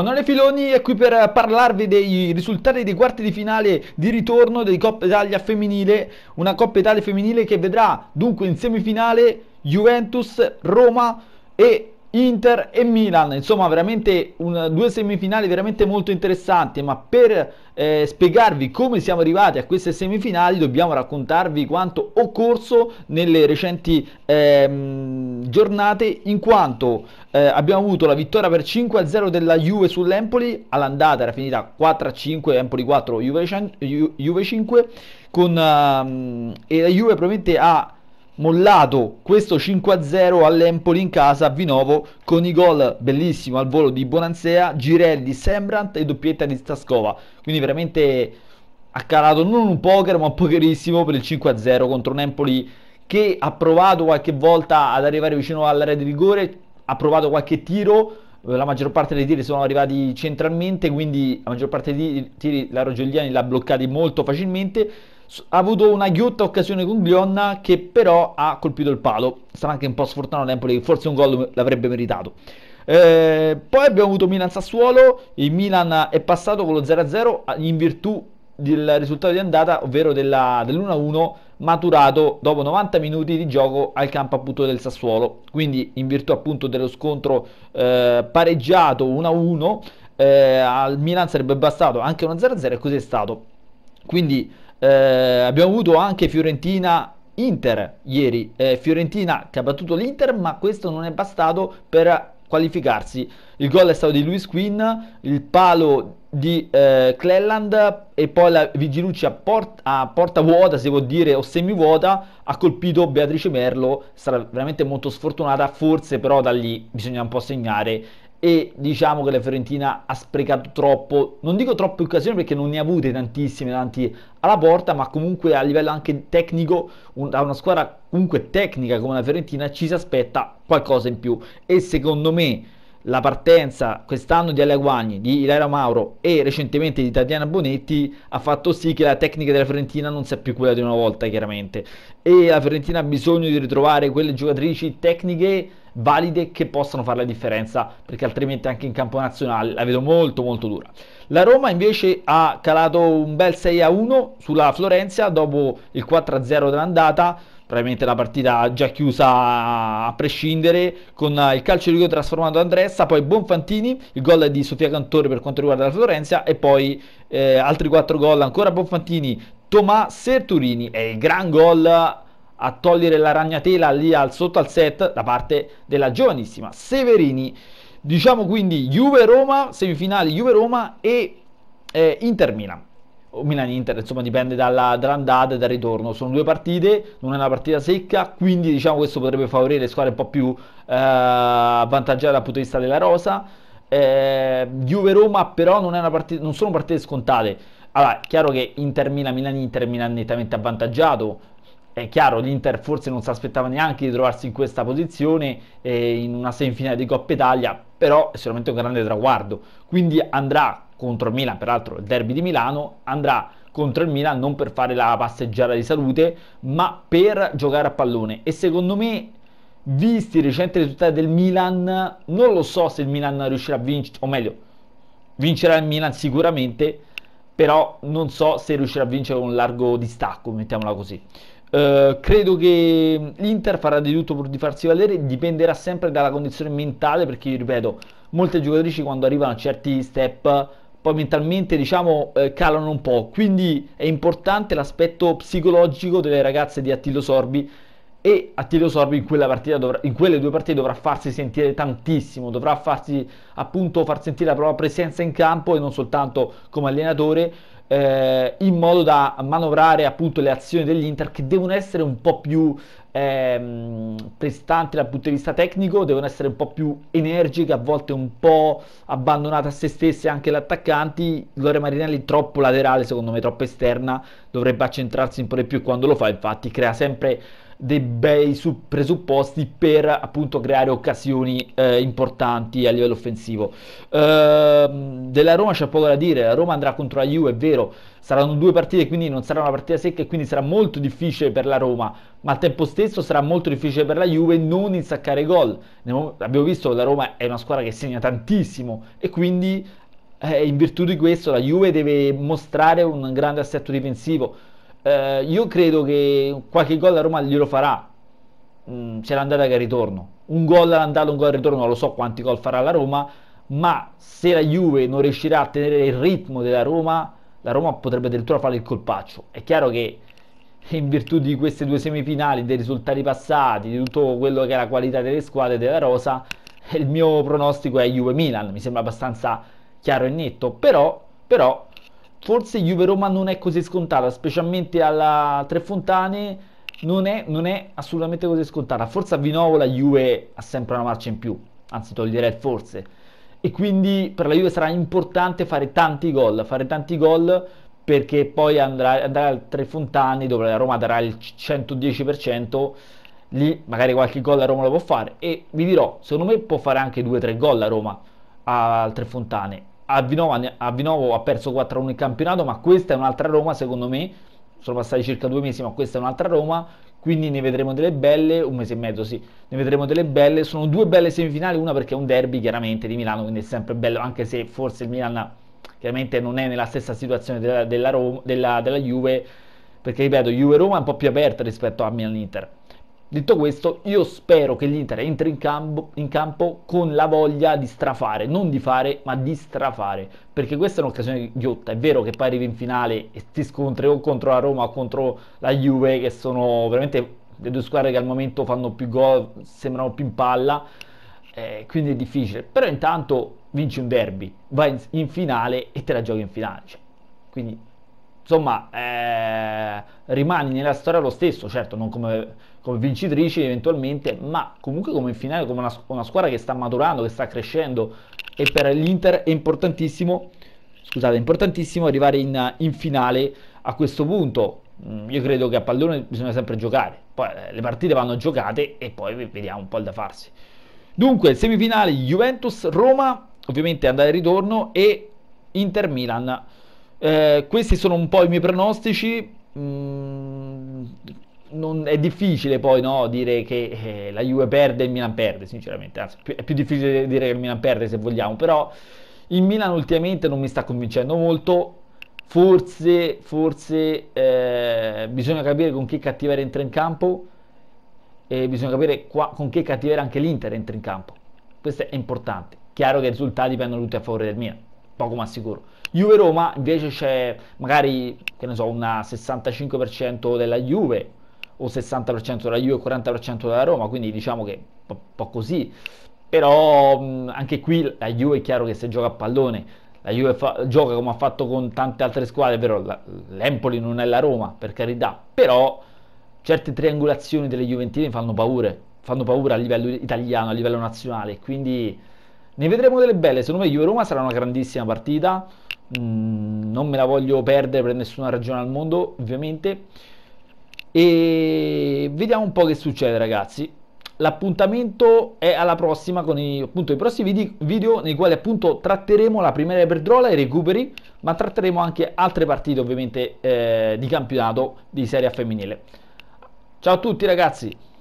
Emanuele Filoni è qui per parlarvi dei risultati dei quarti di finale di ritorno dei Coppa Italia femminile, una Coppa Italia femminile che vedrà dunque in semifinale Juventus, Roma e Inter e Milan, insomma veramente un, due semifinali veramente molto interessanti, ma per eh, spiegarvi come siamo arrivati a queste semifinali dobbiamo raccontarvi quanto occorso nelle recenti eh, giornate, in quanto eh, abbiamo avuto la vittoria per 5-0 della Juve sull'Empoli, all'andata era finita 4-5, Empoli 4, Juve, 5, con, ehm, e la Juve probabilmente ha mollato questo 5-0 all'Empoli in casa a Vinovo con i gol bellissimo al volo di Bonanzea, Girelli, Sembrant e doppietta di Staskova. Quindi veramente ha calato non un poker ma un pokerissimo per il 5-0 contro un Empoli che ha provato qualche volta ad arrivare vicino all'area di rigore, ha provato qualche tiro, eh, la maggior parte dei tiri sono arrivati centralmente, quindi la maggior parte dei tiri la Rogelliani l'ha bloccati molto facilmente ha avuto una ghiotta occasione con Glionna che però ha colpito il palo. Sarà anche un po' sfortunato l'Empoli, forse un gol l'avrebbe meritato. Eh, poi abbiamo avuto Milan-Sassuolo, il Milan è passato con lo 0-0 in virtù del risultato di andata, ovvero della, dell'1-1 maturato dopo 90 minuti di gioco al campo appunto del Sassuolo. Quindi in virtù appunto dello scontro eh, pareggiato 1-1 eh, al Milan sarebbe bastato anche uno 0 0 e così è stato. Quindi eh, abbiamo avuto anche Fiorentina Inter ieri, eh, Fiorentina che ha battuto l'Inter, ma questo non è bastato per qualificarsi. Il gol è stato di Luis Quinn, il palo di eh, Cleland e poi la Vigilucci a, port- a, porta vuota, se vuol dire, o semivuota, ha colpito Beatrice Merlo, sarà veramente molto sfortunata, forse però da lì bisogna un po' segnare e diciamo che la Fiorentina ha sprecato troppo, non dico troppe occasioni perché non ne ha avute tantissime davanti alla porta, ma comunque a livello anche tecnico, un, da una squadra comunque tecnica come la Fiorentina ci si aspetta qualcosa in più e secondo me la partenza quest'anno di Aleguagni, di Ilaira Mauro e recentemente di Tatiana Bonetti ha fatto sì che la tecnica della Fiorentina non sia più quella di una volta chiaramente e la Fiorentina ha bisogno di ritrovare quelle giocatrici tecniche valide che possano fare la differenza, perché altrimenti anche in campo nazionale la vedo molto molto dura. La Roma invece ha calato un bel 6-1 a sulla Florenza dopo il 4-0 a dell'andata, probabilmente la partita già chiusa a prescindere con il calcio di rigore trasformato da Andressa, poi Bonfantini, il gol di Sofia Cantore per quanto riguarda la Florenza e poi eh, altri 4 gol ancora Bonfantini, Tomà, Serturini è il gran gol a togliere la ragnatela lì al, sotto al set da parte della giovanissima Severini. Diciamo quindi Juve-Roma, semifinali Juve-Roma e eh, Inter-Milan. O Milan-Inter, insomma dipende dalla, dall'andata e dal ritorno, sono due partite, non è una partita secca, quindi diciamo questo potrebbe favorire le squadre un po' più eh, avvantaggiate dal punto di vista della rosa, eh, Juve-Roma però non, partita, non, sono partite scontate, allora chiaro che Inter-Milan, Milan-Inter, Milan nettamente avvantaggiato, è chiaro, l'Inter forse non si aspettava neanche di trovarsi in questa posizione eh, in una semifinale di Coppa Italia, però è sicuramente un grande traguardo. Quindi andrà contro il Milan, peraltro il derby di Milano, andrà contro il Milan non per fare la passeggiata di salute, ma per giocare a pallone. E secondo me, visti i recenti risultati del Milan, non lo so se il Milan riuscirà a vincere, o meglio, vincerà il Milan sicuramente, però non so se riuscirà a vincere con un largo distacco, mettiamola così. Eh, credo che l'Inter farà di tutto pur di farsi valere, dipenderà sempre dalla condizione mentale perché io ripeto, molte giocatrici quando arrivano a certi step poi mentalmente diciamo eh, calano un po', quindi è importante l'aspetto psicologico delle ragazze di Attilo Sorbi e Attilio Sorbi in, dovrà, in, quelle due partite dovrà farsi sentire tantissimo, dovrà farsi appunto far sentire la propria presenza in campo e non soltanto come allenatore eh, in modo da manovrare appunto le azioni dell'Inter che devono essere un po' più ehm, prestanti dal punto di vista tecnico, devono essere un po' più energiche, a volte un po' abbandonate a se stesse anche gli attaccanti. Lore Marinelli troppo laterale, secondo me troppo esterna, dovrebbe accentrarsi un po' di più quando lo fa, infatti crea sempre dei bei presupposti per appunto creare occasioni eh, importanti a livello offensivo. Ehm, della Roma c'è poco da dire, la Roma andrà contro la Juve, è vero, saranno due partite, quindi non sarà una partita secca e quindi sarà molto difficile per la Roma ma al tempo stesso sarà molto difficile per la Juve non insaccare gol. Abbiamo visto che la Roma è una squadra che segna tantissimo e quindi eh, in virtù di questo la Juve deve mostrare un grande assetto difensivo. Eh, io credo che qualche gol la Roma glielo farà, mm, c'è l'andata che ritorno. Un gol all'andata, un gol al ritorno, non lo so quanti gol farà la Roma, ma se la Juve non riuscirà a tenere il ritmo della Roma, la Roma potrebbe addirittura fare il colpaccio. È chiaro che in virtù di queste due semifinali, dei risultati passati, di tutto quello che è la qualità delle squadre della rosa, eh, il mio pronostico è Juve Milan, mi sembra abbastanza chiaro e netto, però, però forse Juve Roma non è così scontata, specialmente alla Tre Fontane non è, non è assolutamente così scontata, forse a Vinovo la Juve ha sempre una marcia in più, anzi toglierei il forse, e quindi per la Juve sarà importante fare tanti gol, fare tanti gol perché poi andrà, andrà al Trefontani dove la Roma darà il 110%, lì magari qualche gol la Roma lo può fare e vi dirò, secondo me può fare anche 2-3 gol la Roma al Trefontani. A Vinovo, a Vinovo ha perso 4-1 in campionato, ma questa è un'altra Roma secondo me, sono passati circa due mesi, ma questa è un'altra Roma quindi ne vedremo delle belle, un mese e mezzo sì, ne vedremo delle belle, sono due belle semifinali, una perché è un derby chiaramente di Milano, quindi è sempre bello, anche se forse il Milan chiaramente non è nella stessa situazione della, della, Roma, della, della Juve, perché ripeto, Juve-Roma è un po' più aperta rispetto a Milan-Inter. Detto questo, io spero che l'Inter entri in campo, in campo, con la voglia di strafare, non di fare, ma di strafare, perché questa è un'occasione ghiotta. È vero che poi arrivi in finale e ti scontri o contro la Roma o contro la Juve, che sono veramente le due squadre che al momento fanno più gol, sembrano più in palla, eh, quindi è difficile. Però intanto vinci un derby, vai in, in finale e te la giochi in finale. Cioè. Quindi, insomma, eh, rimani nella storia lo stesso, certo, non come, come vincitrici eventualmente, ma comunque come in finale, come una, una squadra che sta maturando, che sta crescendo e per l'Inter è importantissimo, scusate, è importantissimo arrivare in, in finale a questo punto. Mm, io credo che a pallone bisogna sempre giocare, poi eh, le partite vanno giocate e poi vediamo un po' il da farsi. Dunque, semifinale Juventus-Roma ovviamente andare e ritorno e Inter Milan. Eh, questi sono un po' i miei pronostici. Mm, non, è difficile poi no, dire che eh, la Juve perde e il Milan perde, sinceramente. Anzi, è più difficile dire che il Milan perde se vogliamo, però il Milan ultimamente non mi sta convincendo molto. Forse, forse eh, bisogna capire con che cattiveria entra in campo e bisogna capire qua, con che cattiveria anche l'Inter entra in campo. Questo è importante chiaro che i risultati vengono tutti a favore del Milan, poco ma sicuro. Juve-Roma invece c'è magari, che ne so, una 65% della Juve o 60% della Juve e 40% della Roma, quindi diciamo che un po' così. Però mh, anche qui la Juve è chiaro che se gioca a pallone la Juve fa, gioca come ha fatto con tante altre squadre, però la, l'Empoli non è la Roma, per carità, però certe triangolazioni delle Juventine fanno paura, fanno paura a livello italiano, a livello nazionale, quindi ne vedremo delle belle, secondo me Juve-Roma sarà una grandissima partita, mm, non me la voglio perdere per nessuna ragione al mondo, ovviamente. E vediamo un po' che succede ragazzi. L'appuntamento è alla prossima con i, appunto, i prossimi video nei quali appunto tratteremo la primera Iberdrola e i recuperi, ma tratteremo anche altre partite ovviamente eh, di campionato di Serie A femminile. Ciao a tutti ragazzi!